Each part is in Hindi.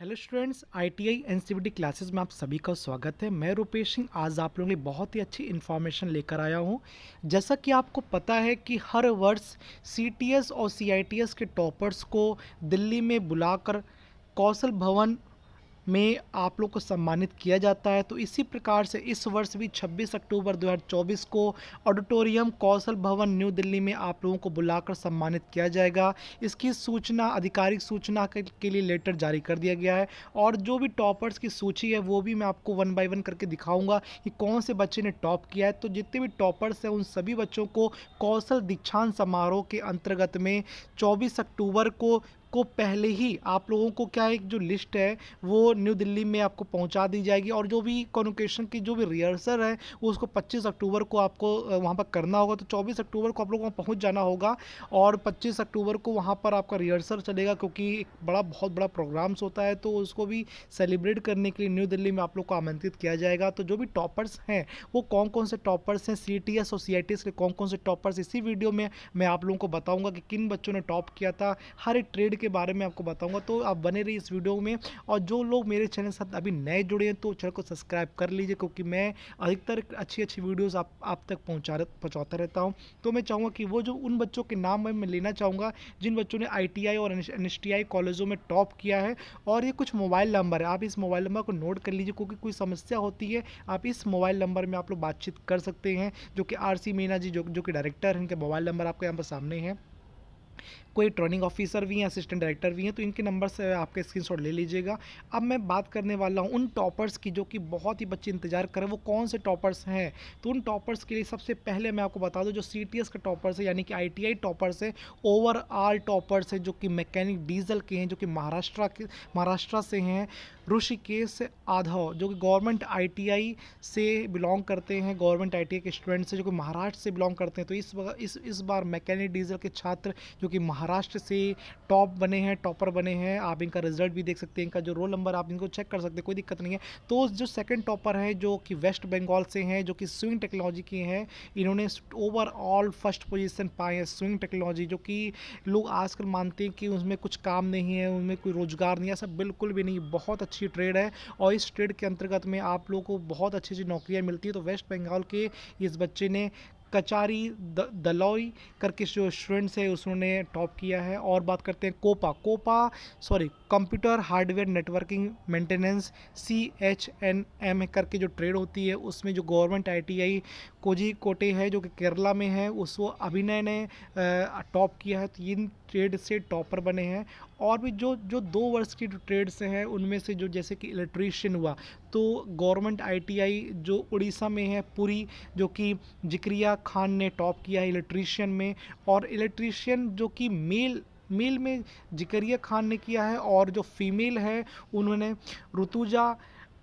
hello students ITI NCVT classes में आप सभी का स्वागत है मैं रूपेश सिंह आज आप लोगों के लिए बहुत ही अच्छी इन्फॉर्मेशन लेकर आया हूं जैसा कि आपको पता है कि हर वर्ष सीटीएस और सीआईटीएस के टॉपर्स को दिल्ली में बुलाकर कौशल भवन में आप लोग को सम्मानित किया जाता है तो इसी प्रकार से इस वर्ष भी 26 अक्टूबर 2024 को ऑडिटोरियम कौशल भवन न्यू दिल्ली में आप लोगों को बुलाकर सम्मानित किया जाएगा इसकी सूचना आधिकारिक सूचना के लिए लेटर जारी कर दिया गया है और जो भी टॉपर्स की सूची है वो भी मैं आपको वन बाई वन करके दिखाऊँगा कि कौन से बच्चे ने टॉप किया है तो जितने भी टॉपर्स हैं उन सभी बच्चों को कौशल दीक्षांत समारोह के अंतर्गत में चौबीस अक्टूबर को को पहले ही आप लोगों को क्या एक जो लिस्ट है वो न्यू दिल्ली में आपको पहुंचा दी जाएगी और जो भी कॉन्वोकेशन की जो भी रिहर्सल है वो उसको 25 अक्टूबर को आपको वहाँ पर करना होगा तो 24 अक्टूबर को आप लोग वहाँ पहुँच जाना होगा और 25 अक्टूबर को वहाँ पर आपका रिहर्सल चलेगा क्योंकि एक बड़ा बहुत बड़ा प्रोग्राम्स होता है तो उसको भी सेलिब्रेट करने के लिए न्यू दिल्ली में आप लोग को आमंत्रित किया जाएगा तो जो भी टॉपर्स हैं वो कौन कौन से टॉपर्स हैं सी टी एस और सी आई टी एस के कौन कौन से टॉपर्स इसी वीडियो में मैं आप लोगों को बताऊँगा कि किन बच्चों ने टॉप किया था हर एक ट्रेड के बारे में आपको बताऊंगा तो आप बने रहिए इस वीडियो में और जो लोग मेरे चैनल साथ अभी नए जुड़े हैं तो चैनल को सब्सक्राइब कर लीजिए क्योंकि मैं अधिकतर अच्छी अच्छी वीडियोज़ आप आप तक पहुंचा पहुंचाता रहता हूं तो मैं चाहूँगा कि वो जो उन बच्चों के नाम मैं लेना चाहूँगा जिन बच्चों ने आई और एन कॉलेजों में टॉप किया है और ये कुछ मोबाइल नंबर है आप इस मोबाइल नंबर को नोट कर लीजिए क्योंकि कोई समस्या होती है आप इस मोबाइल नंबर में आप लोग बातचीत कर सकते हैं जो कि आर मीना जी जो जो कि डायरेक्टर हैं इनके मोबाइल नंबर आपके यहाँ पर सामने हैं कोई ट्रेनिंग ऑफिसर भी हैं असिस्टेंट डायरेक्टर भी हैं तो इनके नंबर से आपके शॉट ले लीजिएगा अब मैं बात करने वाला हूँ उन टॉपर्स की जो कि बहुत ही बच्चे इंतजार करें वो कौन से टॉपर्स हैं तो उन टॉपर्स के लिए सबसे पहले मैं आपको बता दूँ जो सी के टॉपर्स है यानी कि आई टॉपर्स है ओवरऑल टॉपर्स है जो कि मैकेनिक डीजल के हैं जो कि महाराष्ट्र के महाराष्ट्र से हैं ऋषिकेश आधव जो कि गवर्नमेंट आईटीआई से बिलोंग करते हैं गवर्नमेंट आईटीआई के स्टूडेंट्स से जो कि महाराष्ट्र से बिलोंग करते हैं तो इस इस इस बार मैकेनिक डीजल के छात्र जो कि महाराष्ट्र से टॉप बने हैं टॉपर बने हैं आप इनका रिजल्ट भी देख सकते हैं इनका जो रोल नंबर आप इनको चेक कर सकते हैं कोई दिक्कत नहीं है तो जो सेकंड टॉपर हैं जो कि वेस्ट बंगाल से हैं जो कि स्विंग टेक्नोलॉजी की हैं इन्होंने ओवरऑल फर्स्ट पोजिशन पाए हैं स्विंग टेक्नोलॉजी जो कि लोग आजकल मानते हैं कि उसमें कुछ काम नहीं है उनमें कोई रोजगार नहीं है ऐसा बिल्कुल भी नहीं बहुत अच्छी ट्रेड है और इस ट्रेड के अंतर्गत में आप लोगों को बहुत अच्छी अच्छी नौकरियाँ मिलती है तो वेस्ट बंगाल के इस बच्चे ने कचारी द, दलोई करके जो स्टूडेंट्स है उसने टॉप किया है और बात करते हैं COPA COPA sorry computer hardware networking maintenance C H N M करके जो ट्रेड होती है उसमें जो गवर्नमेंट आई टी आई कोजी कोटे है जो कि केरला में है उसको अभिनय ने टॉप किया है तो इन ट्रेड से टॉपर बने हैं और भी जो जो दो वर्ष की ट्रेड से हैं उनमें से जो जैसे कि इलेक्ट्रीशियन हुआ तो गवर्नमेंट आईटीआई जो उड़ीसा में है पूरी जो कि जिक्रिया खान ने टॉप किया है इलेक्ट्रीशियन में और इलेक्ट्रीशियन जो कि मेल मेल में जिक्रिया खान ने किया है और जो फीमेल है उन्होंने रुतुजा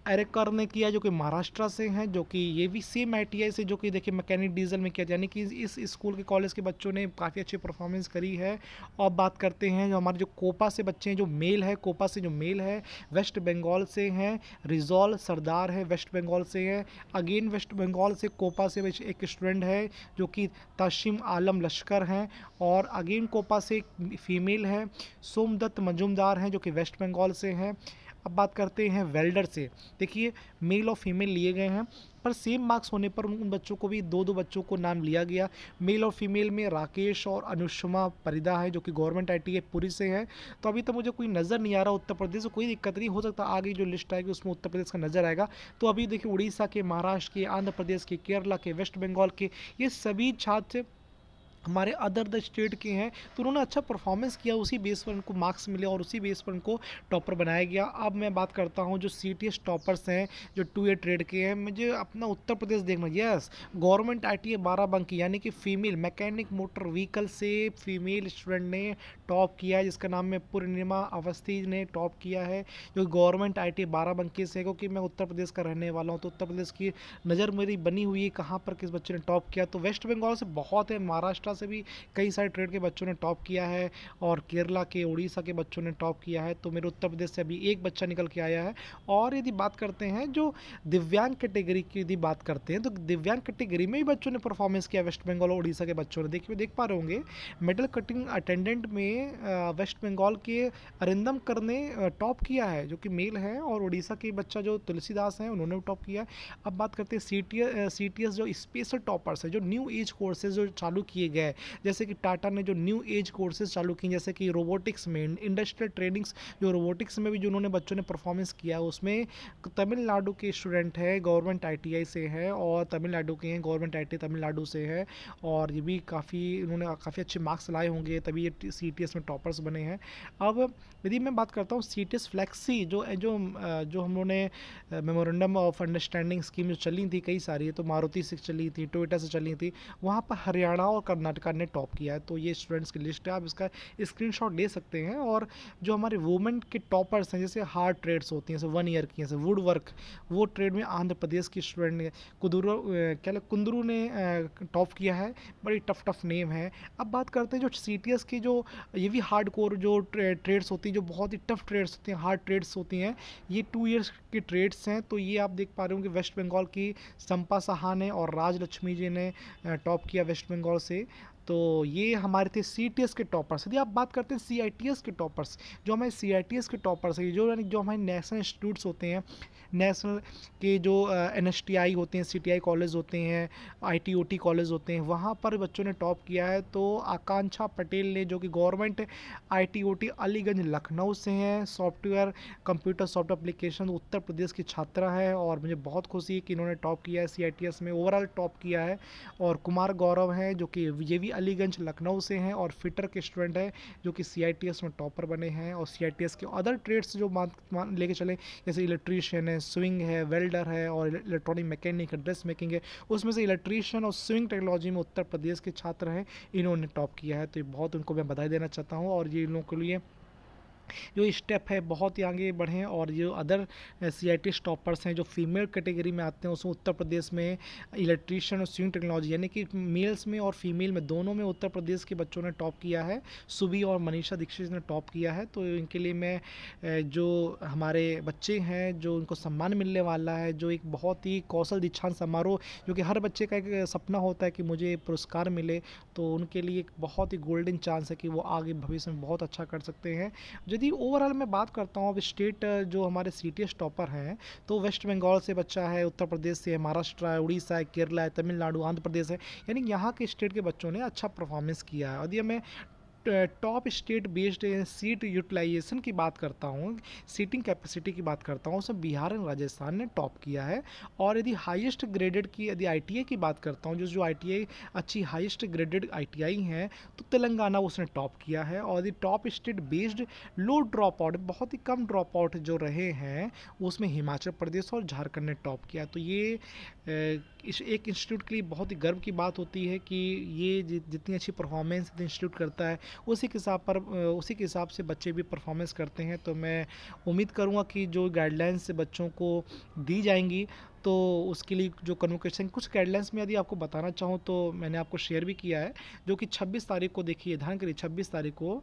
एरेकर ने किया जो कि महाराष्ट्र से हैं जो कि ये भी सेम आई से जो कि देखिए मैकेनिक डीजल में किया यानी कि इस स्कूल के कॉलेज के बच्चों ने काफ़ी अच्छी परफॉर्मेंस करी है और बात करते हैं जो हमारे जो कोपा से बच्चे हैं जो मेल है कोपा से जो मेल है वेस्ट बंगाल से हैं रिजॉल सरदार है वेस्ट बंगाल से हैं अगेन वेस्ट बंगाल से कोपा से एक स्टूडेंट है जो कि तशिम आलम लश्कर हैं और अगेन कोपा से एक फीमेल है सोमदत्त मजुमदार हैं जो कि वेस्ट बंगाल से हैं अब बात करते हैं वेल्डर से देखिए मेल और फीमेल लिए गए हैं पर सेम मार्क्स होने पर उन बच्चों को भी दो दो बच्चों को नाम लिया गया मेल और फीमेल में राकेश और अनुष्मा परिदा है जो कि गवर्नमेंट आई टी पुरी से है तो अभी तक तो मुझे कोई नज़र नहीं आ रहा उत्तर प्रदेश से कोई दिक्कत नहीं हो सकता आगे जो लिस्ट आएगी उसमें उत्तर प्रदेश का नज़र आएगा तो अभी देखिए उड़ीसा के महाराष्ट्र के आंध्र प्रदेश के केरला के वेस्ट बंगाल के ये सभी छात्र हमारे अदर द स्टेट के हैं तो उन्होंने अच्छा परफॉर्मेंस किया उसी बेस पर उनको मार्क्स मिले और उसी बेस पर उनको टॉपर बनाया गया अब मैं बात करता हूँ जो सी टी एस टॉपर्स हैं जो टू ए ट्रेड के हैं मुझे अपना उत्तर प्रदेश देखना yes government I T A Barabanki यानी कि फ़ीमेल मैकेनिक मोटर व्हीकल से फीमेल स्टूडेंट ने टॉप किया है जिसका नाम में पूर्णिमा अवस्थी ने टॉप किया है जो गवर्नमेंट आई टी बाराबंकी से क्योंकि मैं उत्तर प्रदेश का रहने वाला हूँ तो उत्तर प्रदेश की नज़र मेरी बनी हुई है कहाँ पर किस बच्चे ने टॉप किया तो वेस्ट बंगाल से बहुत है महाराष्ट्र से भी कई सारे ट्रेड के बच्चों ने टॉप किया है और केरला के उड़ीसा के बच्चों ने टॉप किया है तो मेरे उत्तर प्रदेश से अभी एक बच्चा निकल के आया है और यदि बात करते हैं जो दिव्यांग कैटेगरी की यदि बात करते हैं तो दिव्यांग कैटेगरी में भी बच्चों ने परफॉर्मेंस किया वेस्ट बंगाल और उड़ीसा के बच्चों ने देखिए देख पा रहे होंगे मेडल कटिंग अटेंडेंट में वेस्ट बंगाल के अरिंदम कर ने टॉप किया है जो कि मेल है और उड़ीसा के बच्चा जो तुलसीदास हैं उन्होंने टॉप किया है अब बात करते हैं सी टी जो स्पेशल टॉपर्स है जो न्यू एज कोर्सेज जो चालू किए गए जैसे कि टाटा ने जो न्यू एज कोर्सेज चालू किए जैसे कि रोबोटिक्स में इंडस्ट्रियल ट्रेनिंग्स जो रोबोटिक्स में भी जो उन्होंने बच्चों ने परफॉर्मेंस किया उसमें तमिलनाडु के स्टूडेंट है गवर्नमेंट आई से है और तमिलनाडु के हैं गवर्नमेंट आई तमिलनाडु से है और ये भी काफ़ी उन्होंने काफ़ी अच्छे मार्क्स लाए होंगे तभी ये सी के इसमें टॉपर्स बने हैं अब यदि मैं बात करता हूँ सी फ्लेक्सी जो जो जो हम लोगों ने मेमोरेंडम ऑफ अंडरस्टैंडिंग स्कीम जो चली थी कई सारी तो मारुति से चली थी टोटा से चली थी वहाँ पर हरियाणा और कर्नाटका ने टॉप किया है तो ये स्टूडेंट्स की लिस्ट है आप इसका स्क्रीन ले सकते हैं और जो हमारे वुमेन के टॉपर्स हैं जैसे हार्ड ट्रेड्स होती हैं जैसे वन ईयर की जैसे वुड वर्क वो ट्रेड में आंध्र प्रदेश की स्टूडेंट ने कुदुरु क्या कुंदरू ने टॉप किया है बड़ी टफ टफ नेम है अब बात करते हैं जो सी की जो ये भी हार्ड कोर जो ट्रेड्स होती हैं जो बहुत ही टफ ट्रेड्स होती हैं हार्ड ट्रेड्स होती हैं ये टू ईयर्स की ट्रेड्स हैं तो ये आप देख पा रहे हो कि वेस्ट बंगाल की चंपा साहा ने और राजलक्ष्मी जी ने टॉप किया वेस्ट बंगाल से तो ये हमारे थे सी के टॉपर्स यदि आप बात करते हैं सी के टॉपर्स जो हमारे सी के टॉपर्स है जो जो हमारे नेशनल इंस्टीट्यूट्स होते हैं नेशनल के जो एन uh, होते हैं सी कॉलेज होते हैं आई कॉलेज होते हैं वहाँ पर बच्चों ने टॉप किया है तो आकांक्षा पटेल ने जो कि गवर्नमेंट आई अलीगंज लखनऊ से हैं software computer soft application Uttar Pradesh की छात्रा है और मुझे बहुत खुशी है कि इन्होंने टॉप किया है सी में ओवरऑल टॉप किया है और कुमार गौरव हैं जो कि ये भी अलीगंज लखनऊ से हैं और फिटर के स्टूडेंट हैं जो कि सी में टॉपर बने हैं और सी के अदर ट्रेड्स जो मान मान लेके चले जैसे इलेक्ट्रीशियन है स्विंग है वेल्डर है और इलेक्ट्रॉनिक मैकेनिक है ड्रेस मेकिंग है उसमें से इलेक्ट्रीशियन और स्विंग टेक्नोलॉजी में उत्तर प्रदेश के छात्र हैं इन्होंने टॉप किया है तो ये बहुत उनको मैं बधाई देना चाहता हूँ और ये इन लोगों के लिए जो स्टेप है बहुत ही आगे बढ़ें और जो other C I T toppers हैं जो फीमेल कैटेगरी में आते हैं उसमें उत्तर प्रदेश में इलेक्ट्रीशियन और स्विंग टेक्नोलॉजी यानी कि मेल्स में और फीमेल में दोनों में उत्तर प्रदेश के बच्चों ने टॉप किया है सुबी और मनीषा दीक्षित ने टॉप किया है तो इनके लिए मैं जो हमारे बच्चे हैं जो उनको सम्मान मिलने वाला है जो एक बहुत ही कौशल दीक्षांत समारोह जो कि हर बच्चे का एक सपना होता है कि मुझे पुरस्कार मिले तो उनके लिए एक बहुत ही गोल्डन चांस है कि वो आगे भविष्य में बहुत अच्छा कर सकते हैं जो यदि ओवरऑल मैं बात करता हूँ अब स्टेट जो हमारे सी टी एस टॉपर हैं तो वेस्ट बंगाल से बच्चा है उत्तर प्रदेश से है महाराष्ट्र है उड़ीसा है केरला है तमिलनाडु आंध्र प्रदेश है यानी यहाँ के स्टेट के बच्चों ने अच्छा परफॉर्मेंस किया है यदि मैं top state based seat utilization की बात करता हूँ सीटिंग कैपेसिटी की बात करता हूँ उसमें बिहार एंड राजस्थान ने टॉप किया है और यदि हाईएस्ट ग्रेडेड की यदि आई की बात करता हूँ जो जो आई अच्छी हाईएस्ट ग्रेडेड आई हैं तो तेलंगाना उसने टॉप किया है और यदि top state based low dropout बहुत ही कम ड्रॉप आउट जो रहे हैं उसमें हिमाचल प्रदेश और झारखंड ने टॉप किया तो ये uh, इस एक इंस्टीट्यूट के लिए बहुत ही गर्व की बात होती है कि ये जितनी अच्छी परफॉर्मेंस इंस्टीट्यूट करता है उसी के हिसाब पर उसी के हिसाब से बच्चे भी परफॉर्मेंस करते हैं तो मैं उम्मीद करूँगा कि जो गाइडलाइंस बच्चों को दी जाएंगी तो उसके लिए जो कन्वोकेशन कुछ गाइडलाइंस में यदि आपको बताना चाहूँ तो मैंने आपको शेयर भी किया है जो कि 26 तारीख को देखिए ध्यान करिए 26 तारीख को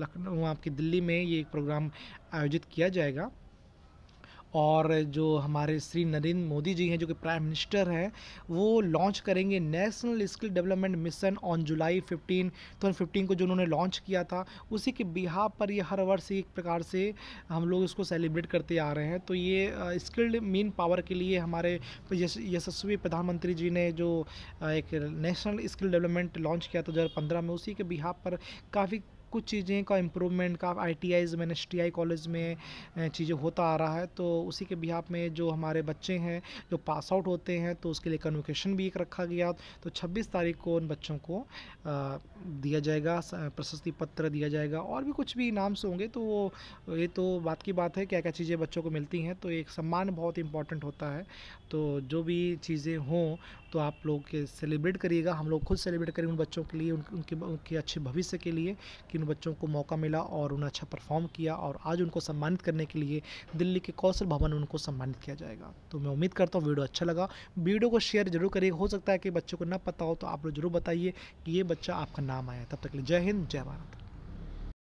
लखनऊ आपकी दिल्ली में ये प्रोग्राम आयोजित किया जाएगा और जो हमारे श्री नरेंद्र मोदी जी हैं जो कि प्राइम मिनिस्टर हैं वो लॉन्च करेंगे national skill development mission on July fifteen तो फिफ्टीन को जो उन्होंने लॉन्च किया था उसी के बिहा पर ये हर वर्ष एक प्रकार से हम लोग इसको सेलिब्रेट करते आ रहे हैं तो ये स्किल्ड मेन पावर के लिए हमारे यशस्वी प्रधानमंत्री जी ने जो एक नेशनल स्किल डेवलपमेंट लॉन्च किया था दो हज़ार पंद्रह में उसी के बिहा पर काफ़ी कुछ चीज़ें का इम्प्रूवमेंट का I T Is T S college में चीज़ें होता आ रहा है तो उसी के बिहार में जो हमारे बच्चे हैं जो पास आउट होते हैं तो उसके लिए कन्वोकेशन भी एक रखा गया तो छब्बीस तारीख को उन बच्चों को दिया जाएगा प्रशस्ति पत्र दिया जाएगा और भी कुछ भी से होंगे तो वो ये तो बात की बात है क्या क्या चीज़ें बच्चों को मिलती हैं तो एक सम्मान बहुत इंपॉर्टेंट होता है तो जो भी चीज़ें हों तो आप लोग के सेलिब्रेट करिएगा हम लोग खुद सेलिब्रेट करेंगे उन बच्चों के लिए उनके उनके अच्छे भविष्य के लिए कि उन बच्चों को मौका मिला और उन्होंने अच्छा परफॉर्म किया और आज उनको सम्मानित करने के लिए दिल्ली के कौशल भवन उनको सम्मानित किया जाएगा तो मैं उम्मीद करता हूँ वीडियो अच्छा लगा वीडियो को शेयर जरूर करिए हो सकता है कि बच्चों को ना पता हो तो आप लोग जरूर बताइए कि ये बच्चा आपका नाम आया तब तक के लिए जय हिंद जय भारत